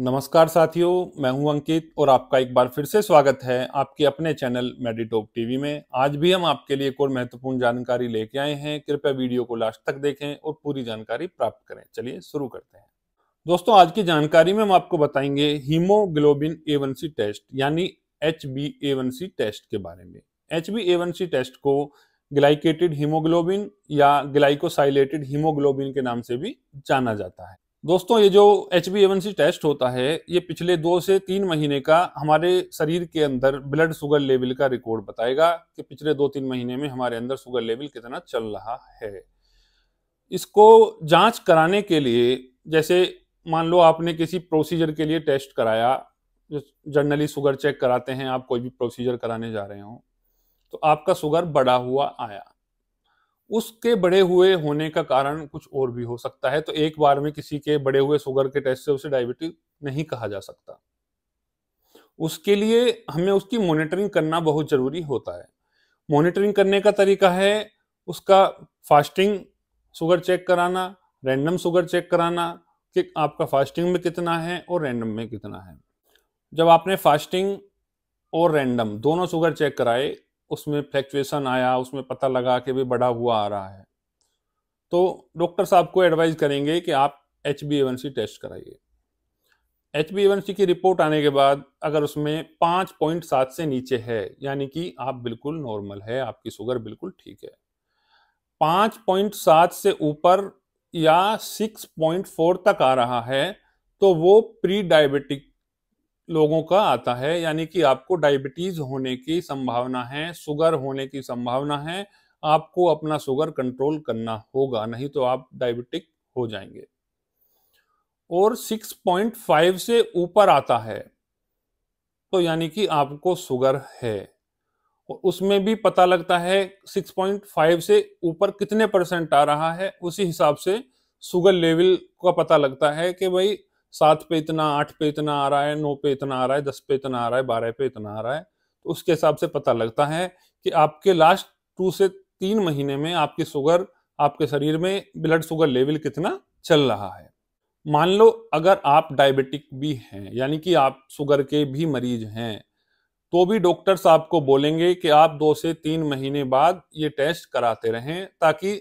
नमस्कार साथियों मैं हूं अंकित और आपका एक बार फिर से स्वागत है आपके अपने चैनल मेडिटॉप टीवी में आज भी हम आपके लिए एक और महत्वपूर्ण जानकारी लेके आए हैं कृपया वीडियो को लास्ट तक देखें और पूरी जानकारी प्राप्त करें चलिए शुरू करते हैं दोस्तों आज की जानकारी में हम आपको बताएंगे हीमोग्लोबिन ए टेस्ट यानी एच बी टेस्ट के बारे में एच बी टेस्ट को ग्लाइकेटेड हीमोग्लोबिन या ग्लाइकोसाइलेटेड हीमोग्लोबिन के नाम से भी जाना जाता है दोस्तों ये जो एच बी टेस्ट होता है ये पिछले दो से तीन महीने का हमारे शरीर के अंदर ब्लड शुगर लेवल का रिकॉर्ड बताएगा कि पिछले दो तीन महीने में हमारे अंदर शुगर लेवल कितना चल रहा है इसको जांच कराने के लिए जैसे मान लो आपने किसी प्रोसीजर के लिए टेस्ट कराया जो जनरली शुगर चेक कराते हैं आप कोई भी प्रोसीजर कराने जा रहे हो तो आपका शुगर बढ़ा हुआ आया उसके बड़े हुए होने का कारण कुछ और भी हो सकता है तो एक बार में किसी के बड़े हुए शुगर के टेस्ट से उसे डायबिटीज नहीं कहा जा सकता उसके लिए हमें उसकी मॉनिटरिंग करना बहुत जरूरी होता है मॉनिटरिंग करने का तरीका है उसका फास्टिंग शुगर चेक कराना रैंडम शुगर चेक कराना कि आपका फास्टिंग में कितना है और रैंडम में कितना है जब आपने फास्टिंग और रैंडम दोनों शुगर चेक कराए उसमें फ्लैक्चुएसन आया उसमें पता लगा कि भी बढ़ा हुआ आ रहा है तो डॉक्टर साहब को एडवाइज़ करेंगे कि आप एच बी टेस्ट कराइए एच बी की रिपोर्ट आने के बाद अगर उसमें पाँच पॉइंट सात से नीचे है यानी कि आप बिल्कुल नॉर्मल है आपकी शुगर बिल्कुल ठीक है पाँच पॉइंट सात से ऊपर या सिक्स पॉइंट फोर तक आ रहा है तो वो प्री डायबिटिक लोगों का आता है यानी कि आपको डायबिटीज होने की संभावना है शुगर होने की संभावना है आपको अपना शुगर कंट्रोल करना होगा नहीं तो आप डायबिटिक हो जाएंगे और 6.5 से ऊपर आता है तो यानी कि आपको शुगर है और उसमें भी पता लगता है 6.5 से ऊपर कितने परसेंट आ रहा है उसी हिसाब से शुगर लेवल का पता लगता है कि भाई सात पे इतना आठ पे इतना आ रहा है नौ पे इतना आ रहा है दस पे इतना आ रहा है बारह पे इतना आ रहा है तो उसके हिसाब से पता लगता है कि आपके लास्ट टू से तीन महीने में आपकी शुगर आपके शरीर में ब्लड शुगर लेवल कितना चल रहा है मान लो अगर आप डायबिटिक भी हैं यानी कि आप शुगर के भी मरीज हैं तो भी डॉक्टर्स आपको बोलेंगे कि आप दो से तीन महीने बाद ये टेस्ट कराते रहें ताकि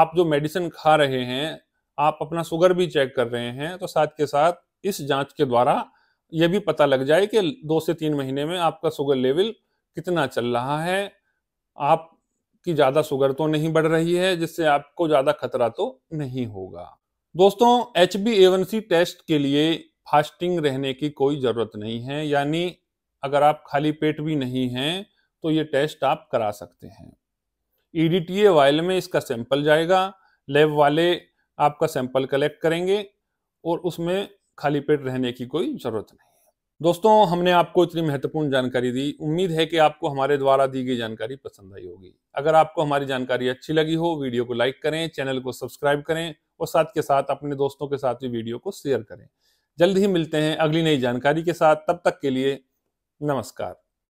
आप जो मेडिसिन खा रहे हैं आप अपना शुगर भी चेक कर रहे हैं तो साथ के साथ इस जांच के द्वारा ये भी पता लग जाए कि दो से तीन महीने में आपका शुगर लेवल कितना चल रहा है आप की ज़्यादा शुगर तो नहीं बढ़ रही है जिससे आपको ज़्यादा खतरा तो नहीं होगा दोस्तों एच बी टेस्ट के लिए फास्टिंग रहने की कोई ज़रूरत नहीं है यानी अगर आप खाली पेट भी नहीं हैं तो ये टेस्ट आप करा सकते हैं ई e वायल में इसका सैंपल जाएगा लैब वाले आपका सैंपल कलेक्ट करेंगे और उसमें खाली पेट रहने की कोई ज़रूरत नहीं दोस्तों हमने आपको इतनी महत्वपूर्ण जानकारी दी उम्मीद है कि आपको हमारे द्वारा दी गई जानकारी पसंद आई होगी अगर आपको हमारी जानकारी अच्छी लगी हो वीडियो को लाइक करें चैनल को सब्सक्राइब करें और साथ के साथ अपने दोस्तों के साथ भी वीडियो को शेयर करें जल्द ही मिलते हैं अगली नई जानकारी के साथ तब तक के लिए नमस्कार